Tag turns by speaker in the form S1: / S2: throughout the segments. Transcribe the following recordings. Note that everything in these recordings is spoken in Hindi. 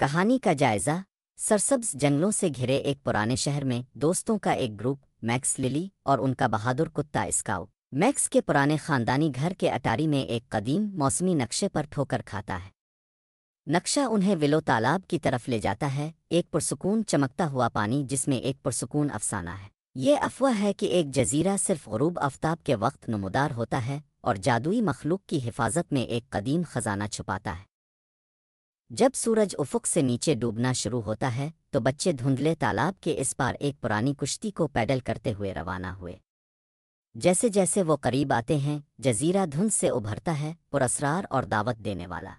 S1: कहानी का जायजा सरसब्ज जंगलों से घिरे एक पुराने शहर में दोस्तों का एक ग्रुप मैक्स लिली और उनका बहादुर कुत्ता स्काउ मैक्स के पुराने खानदानी घर के अटारी में एक कदीम मौसमी नक्शे पर ठोकर खाता है नक्शा उन्हें विलो तालाब की तरफ ले जाता है एक पुरसकून चमकता हुआ पानी जिसमें एक पुरसकून अफसाना है ये अफवाह है कि एक जजीरा सिर्फ गरूब आफ्ताब के वक्त नमदार होता है और जादुई मखलूक की हिफाजत में एक कदीम खजाना छुपाता है जब सूरज उफुक से नीचे डूबना शुरू होता है तो बच्चे धुंधले तालाब के इस पार एक पुरानी कुश्ती को पैडल करते हुए रवाना हुए जैसे जैसे वो करीब आते हैं जजीरा धुंध से उभरता है पुरसरार और दावत देने वाला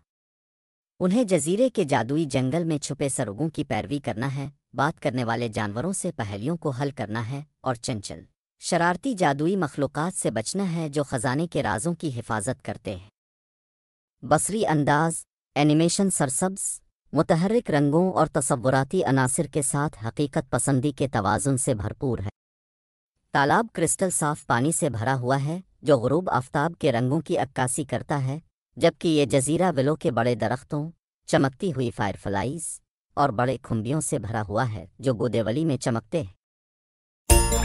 S1: उन्हें जजीरे के जादुई जंगल में छुपे सरोगों की पैरवी करना है बात करने वाले जानवरों से पहलियों को हल करना है और चंचल शरारती जादुई मखलूक़ात से बचना है जो ख़जाने के राजों की हिफाजत करते हैं बसरी अंदाज एनिमेशन सरसब्स मुतहरक रंगों और तस्वुराती अनासर के साथ हकीकत पसंदी के तवाजुन से भरपूर है तालाब क्रिस्टल साफ पानी से भरा हुआ है जो गरूब आफ्ताब के रंगों की अक्कासी करता है जबकि ये जजीरा विलो के बड़े दरख्तों चमकती हुई फायरफ्लाइज और बड़े खुम्बियों से भरा हुआ है जो गोदेवली में चमकते हैं